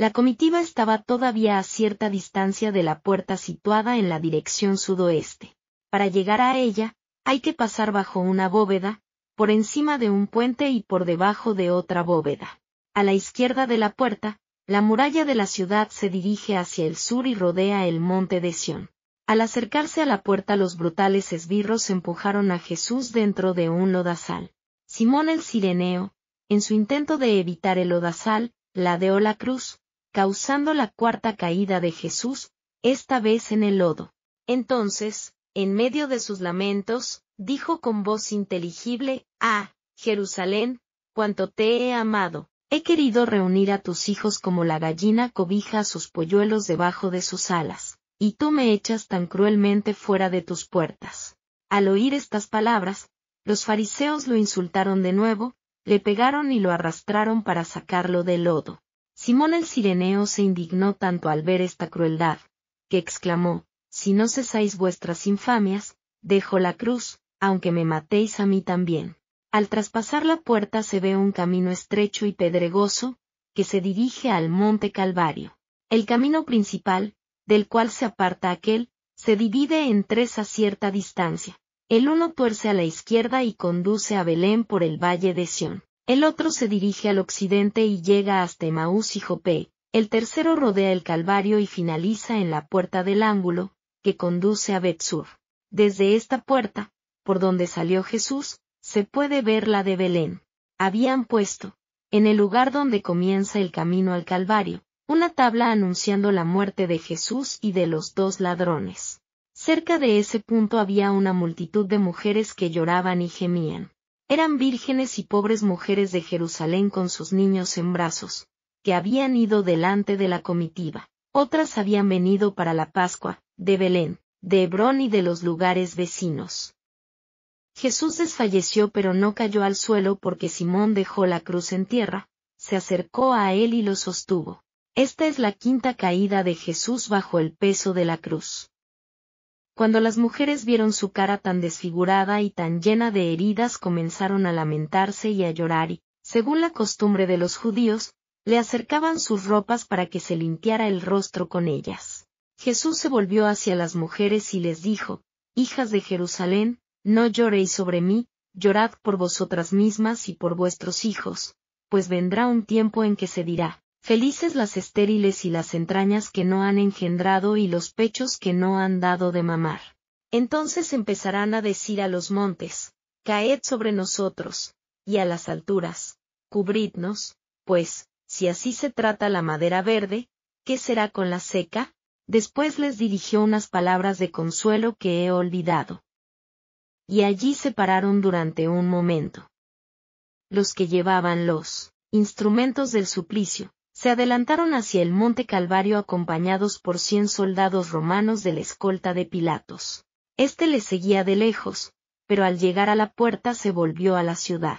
La comitiva estaba todavía a cierta distancia de la puerta situada en la dirección sudoeste. Para llegar a ella, hay que pasar bajo una bóveda, por encima de un puente y por debajo de otra bóveda. A la izquierda de la puerta, la muralla de la ciudad se dirige hacia el sur y rodea el monte de Sión. Al acercarse a la puerta los brutales esbirros empujaron a Jesús dentro de un lodazal. Simón el Cireneo, en su intento de evitar el lodazal, ladeó la cruz, causando la cuarta caída de Jesús, esta vez en el lodo. Entonces, en medio de sus lamentos, dijo con voz inteligible, Ah, Jerusalén, cuanto te he amado, he querido reunir a tus hijos como la gallina cobija a sus polluelos debajo de sus alas, y tú me echas tan cruelmente fuera de tus puertas. Al oír estas palabras, los fariseos lo insultaron de nuevo, le pegaron y lo arrastraron para sacarlo del lodo. Simón el Sireneo se indignó tanto al ver esta crueldad, que exclamó, Si no cesáis vuestras infamias, dejo la cruz, aunque me matéis a mí también. Al traspasar la puerta se ve un camino estrecho y pedregoso, que se dirige al monte Calvario. El camino principal, del cual se aparta aquel, se divide en tres a cierta distancia. El uno tuerce a la izquierda y conduce a Belén por el valle de Sión. El otro se dirige al occidente y llega hasta Emaús y Jopé, el tercero rodea el Calvario y finaliza en la puerta del ángulo, que conduce a Betsur. Desde esta puerta, por donde salió Jesús, se puede ver la de Belén. Habían puesto, en el lugar donde comienza el camino al Calvario, una tabla anunciando la muerte de Jesús y de los dos ladrones. Cerca de ese punto había una multitud de mujeres que lloraban y gemían. Eran vírgenes y pobres mujeres de Jerusalén con sus niños en brazos, que habían ido delante de la comitiva. Otras habían venido para la Pascua, de Belén, de Hebrón y de los lugares vecinos. Jesús desfalleció pero no cayó al suelo porque Simón dejó la cruz en tierra, se acercó a él y lo sostuvo. Esta es la quinta caída de Jesús bajo el peso de la cruz. Cuando las mujeres vieron su cara tan desfigurada y tan llena de heridas comenzaron a lamentarse y a llorar y, según la costumbre de los judíos, le acercaban sus ropas para que se limpiara el rostro con ellas. Jesús se volvió hacia las mujeres y les dijo, Hijas de Jerusalén, no lloréis sobre mí, llorad por vosotras mismas y por vuestros hijos, pues vendrá un tiempo en que se dirá, Felices las estériles y las entrañas que no han engendrado y los pechos que no han dado de mamar. Entonces empezarán a decir a los montes, caed sobre nosotros, y a las alturas, cubridnos, pues, si así se trata la madera verde, ¿qué será con la seca? Después les dirigió unas palabras de consuelo que he olvidado. Y allí se pararon durante un momento. Los que llevaban los instrumentos del suplicio, se adelantaron hacia el monte Calvario acompañados por cien soldados romanos de la escolta de Pilatos. Este les seguía de lejos, pero al llegar a la puerta se volvió a la ciudad.